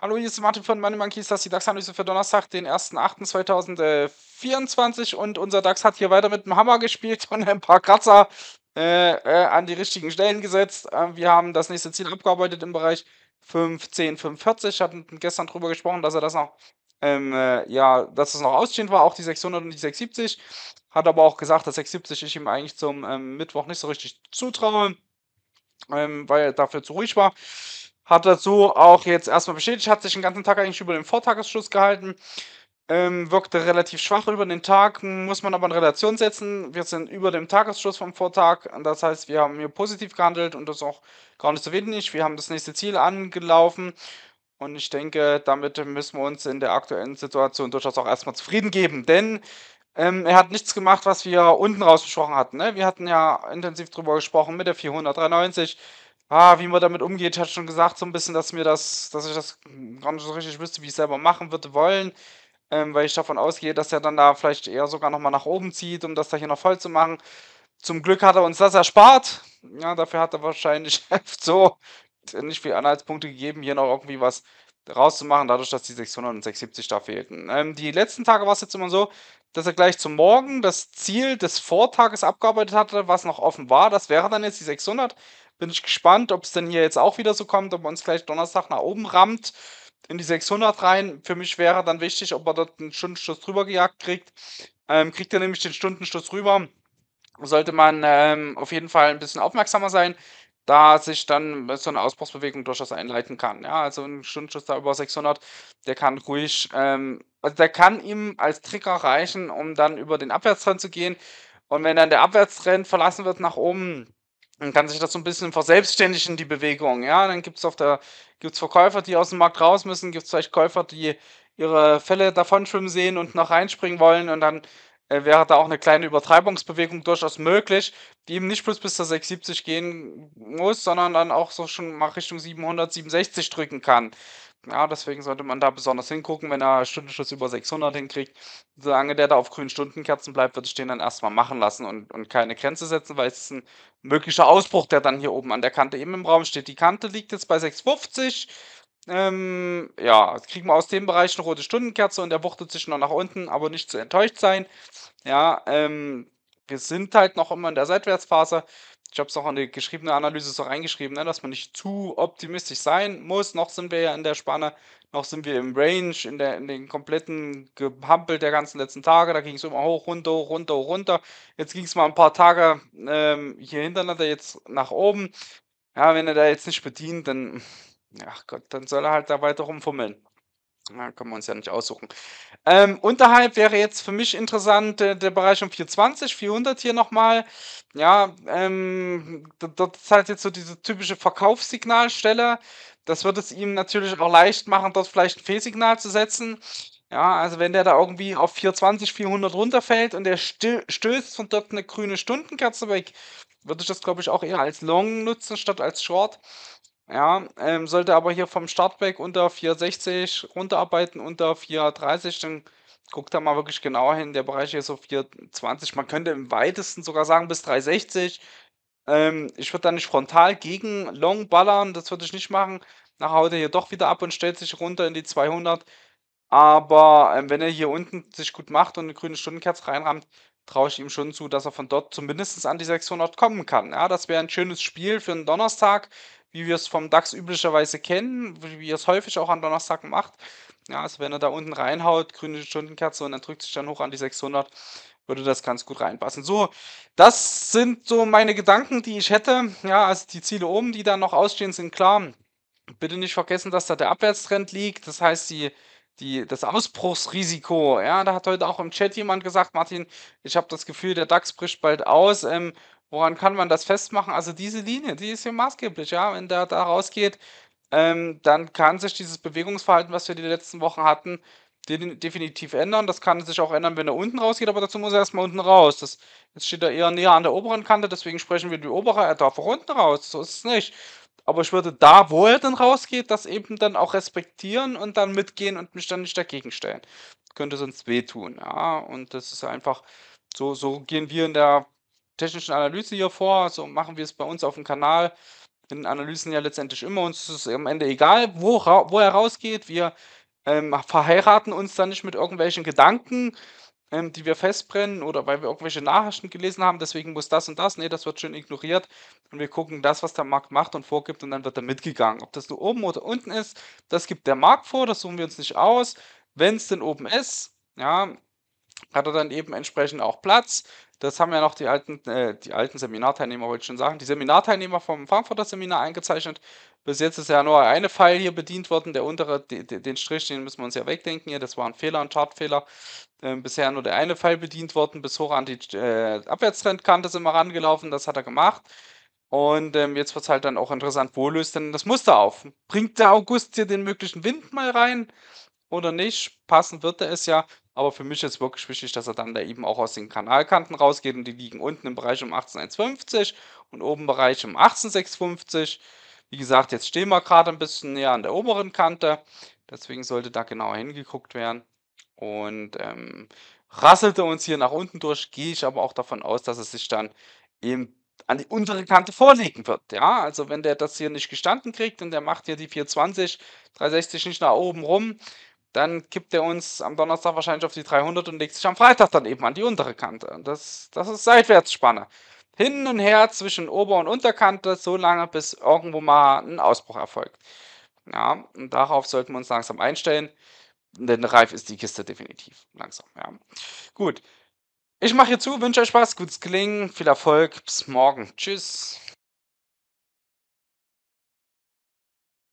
Hallo, hier ist Martin von Money Monkeys, das ist die DAX-Analyse für Donnerstag, den 1.8.2024 und unser DAX hat hier weiter mit dem Hammer gespielt und ein paar Kratzer äh, äh, an die richtigen Stellen gesetzt. Äh, wir haben das nächste Ziel abgearbeitet im Bereich 15,45, hatten gestern drüber gesprochen, dass er das noch ähm, äh, ja, dass es noch ausstehend war, auch die 600 und die 670. Hat aber auch gesagt, dass 670 ich ihm eigentlich zum ähm, Mittwoch nicht so richtig zutraue, ähm, weil er dafür zu ruhig war. Hat dazu auch jetzt erstmal bestätigt, hat sich den ganzen Tag eigentlich über den Vortagesschluss gehalten. Ähm, wirkte relativ schwach über den Tag, muss man aber in Relation setzen. Wir sind über dem Tagesschluss vom Vortag. Das heißt, wir haben hier positiv gehandelt und das auch gar nicht so wenig. Wir haben das nächste Ziel angelaufen und ich denke, damit müssen wir uns in der aktuellen Situation durchaus auch erstmal zufrieden geben, denn ähm, er hat nichts gemacht, was wir unten rausgesprochen hatten. Ne? Wir hatten ja intensiv drüber gesprochen mit der 493. Ah, wie man damit umgeht, hat schon gesagt, so ein bisschen, dass mir das, dass ich das gar nicht so richtig wüsste, wie ich es selber machen würde wollen. Ähm, weil ich davon ausgehe, dass er dann da vielleicht eher sogar nochmal nach oben zieht, um das da hier noch voll zu machen. Zum Glück hat er uns das erspart. Ja, dafür hat er wahrscheinlich so nicht viel Anhaltspunkte gegeben, hier noch irgendwie was rauszumachen, dadurch, dass die 600 und 670 da fehlten. Ähm, die letzten Tage war es jetzt immer so, dass er gleich zum Morgen das Ziel des Vortages abgearbeitet hatte, was noch offen war. Das wäre dann jetzt die 600. Bin ich gespannt, ob es denn hier jetzt auch wieder so kommt, ob man uns gleich Donnerstag nach oben rammt in die 600 rein. Für mich wäre dann wichtig, ob er dort einen Stundenschluss drüber gejagt kriegt. Ähm, kriegt er nämlich den Stundenschluss rüber, sollte man ähm, auf jeden Fall ein bisschen aufmerksamer sein da sich dann so eine Ausbruchsbewegung durchaus einleiten kann. Ja, also ein Stundenschuss da über 600, der kann ruhig, ähm, also der kann ihm als Trigger reichen, um dann über den Abwärtstrend zu gehen. Und wenn dann der Abwärtstrend verlassen wird nach oben, dann kann sich das so ein bisschen verselbstständigen, die Bewegung. Ja, dann gibt es auf der, gibt's Verkäufer, die aus dem Markt raus müssen, gibt es vielleicht Käufer, die ihre Fälle davon schwimmen sehen und noch reinspringen wollen und dann äh, wäre da auch eine kleine Übertreibungsbewegung durchaus möglich, die eben nicht bloß bis zur 670 gehen muss, sondern dann auch so schon mal Richtung 700, 67 drücken kann. Ja, deswegen sollte man da besonders hingucken, wenn er Stundenschuss über 600 hinkriegt. Solange der da auf grünen Stundenkerzen bleibt, würde ich den dann erstmal machen lassen und, und keine Grenze setzen, weil es ist ein möglicher Ausbruch, der dann hier oben an der Kante eben im Raum steht. Die Kante liegt jetzt bei 650. Ähm, ja, kriegen wir aus dem Bereich eine rote Stundenkerze und der wuchtet sich noch nach unten, aber nicht zu enttäuscht sein. Ja, ähm, wir sind halt noch immer in der Seitwärtsphase. Ich habe es auch in die geschriebene Analyse so reingeschrieben, ne, dass man nicht zu optimistisch sein muss. Noch sind wir ja in der Spanne, noch sind wir im Range, in, der, in den kompletten Gehampel der ganzen letzten Tage. Da ging es immer hoch, runter, hoch, runter, hoch, runter. Jetzt ging es mal ein paar Tage ähm, hier hintereinander jetzt nach oben. Ja, wenn er da jetzt nicht bedient, dann Ach Gott, dann soll er halt da weiter rumfummeln. Na, können wir uns ja nicht aussuchen. Ähm, unterhalb wäre jetzt für mich interessant äh, der Bereich um 420, 400 hier nochmal. Ja, ähm, dort ist halt jetzt so diese typische Verkaufssignalstelle. Das wird es ihm natürlich auch leicht machen, dort vielleicht ein Fehlsignal zu setzen. Ja, also wenn der da irgendwie auf 420, 400 runterfällt und der stößt von dort eine grüne Stundenkerze weg, würde ich das, glaube ich, auch eher als Long nutzen statt als Short. Ja, ähm, sollte aber hier vom Startback unter 460 runterarbeiten, unter 430, dann guckt da mal wirklich genauer hin. Der Bereich hier ist so 420. Man könnte im weitesten sogar sagen bis 360. Ähm, ich würde da nicht frontal gegen Long ballern, das würde ich nicht machen. Nachher haut er hier doch wieder ab und stellt sich runter in die 200. Aber ähm, wenn er hier unten sich gut macht und eine grüne Stundenkerze reinrammt, traue ich ihm schon zu, dass er von dort zumindest an die 600 kommen kann. Ja, das wäre ein schönes Spiel für einen Donnerstag wie wir es vom DAX üblicherweise kennen, wie er es häufig auch an Donnerstag macht. Ja, also wenn er da unten reinhaut, grüne Stundenkerze und dann drückt sich dann hoch an die 600, würde das ganz gut reinpassen. So, das sind so meine Gedanken, die ich hätte. Ja, also die Ziele oben, die da noch ausstehen, sind klar. Bitte nicht vergessen, dass da der Abwärtstrend liegt. Das heißt, die, die, das Ausbruchsrisiko. Ja, da hat heute auch im Chat jemand gesagt, Martin, ich habe das Gefühl, der DAX bricht bald aus. Ähm, Woran kann man das festmachen? Also diese Linie, die ist hier maßgeblich, ja. Wenn der da rausgeht, ähm, dann kann sich dieses Bewegungsverhalten, was wir die letzten Wochen hatten, definitiv ändern. Das kann sich auch ändern, wenn er unten rausgeht, aber dazu muss er erstmal unten raus. Das, jetzt steht er eher näher an der oberen Kante, deswegen sprechen wir die obere, er darf auch unten raus, so ist es nicht. Aber ich würde da, wo er dann rausgeht, das eben dann auch respektieren und dann mitgehen und mich dann nicht dagegen stellen. Könnte sonst wehtun, ja. Und das ist einfach, so, so gehen wir in der technischen Analyse hier vor, so machen wir es bei uns auf dem Kanal. In Analysen ja letztendlich immer uns ist es am Ende egal, wo, wo er rausgeht. Wir ähm, verheiraten uns dann nicht mit irgendwelchen Gedanken, ähm, die wir festbrennen oder weil wir irgendwelche Nachrichten gelesen haben. Deswegen muss das und das. Nee, das wird schön ignoriert. Und wir gucken das, was der Markt macht und vorgibt und dann wird er mitgegangen. Ob das nur oben oder unten ist, das gibt der Markt vor. Das suchen wir uns nicht aus. Wenn es denn oben ist, ja, hat er dann eben entsprechend auch Platz das haben ja noch die alten, äh, die alten Seminarteilnehmer, wollte ich schon sagen, die Seminarteilnehmer vom Frankfurter Seminar eingezeichnet. Bis jetzt ist ja nur eine Pfeil hier bedient worden, der untere, die, die, den Strich, den müssen wir uns ja wegdenken hier, das war ein Fehler, ein Chartfehler. Ähm, bisher nur der eine Pfeil bedient worden, bis hoch an die äh, Abwärtstrendkante sind wir rangelaufen, das hat er gemacht. Und ähm, jetzt wird es halt dann auch interessant, wo löst denn das Muster auf? Bringt der August hier den möglichen Wind mal rein? oder nicht. Passend wird er es ja. Aber für mich ist wirklich wichtig, dass er dann da eben auch aus den Kanalkanten rausgeht und die liegen unten im Bereich um 18150 und oben im Bereich um 18650. Wie gesagt, jetzt stehen wir gerade ein bisschen näher an der oberen Kante. Deswegen sollte da genauer hingeguckt werden. Und ähm, rasselte uns hier nach unten durch, gehe ich aber auch davon aus, dass es sich dann eben an die untere Kante vorlegen wird. Ja, also wenn der das hier nicht gestanden kriegt und der macht hier die 420, 360 nicht nach oben rum dann kippt er uns am Donnerstag wahrscheinlich auf die 300 und legt sich am Freitag dann eben an die untere Kante. Und das, das ist Seitwärtsspanne. Hin und her zwischen Ober- und Unterkante, so lange, bis irgendwo mal ein Ausbruch erfolgt. Ja, und darauf sollten wir uns langsam einstellen, denn reif ist die Kiste definitiv langsam. Ja. Gut, ich mache hier zu, wünsche euch Spaß, gutes Klingen, viel Erfolg, bis morgen. Tschüss.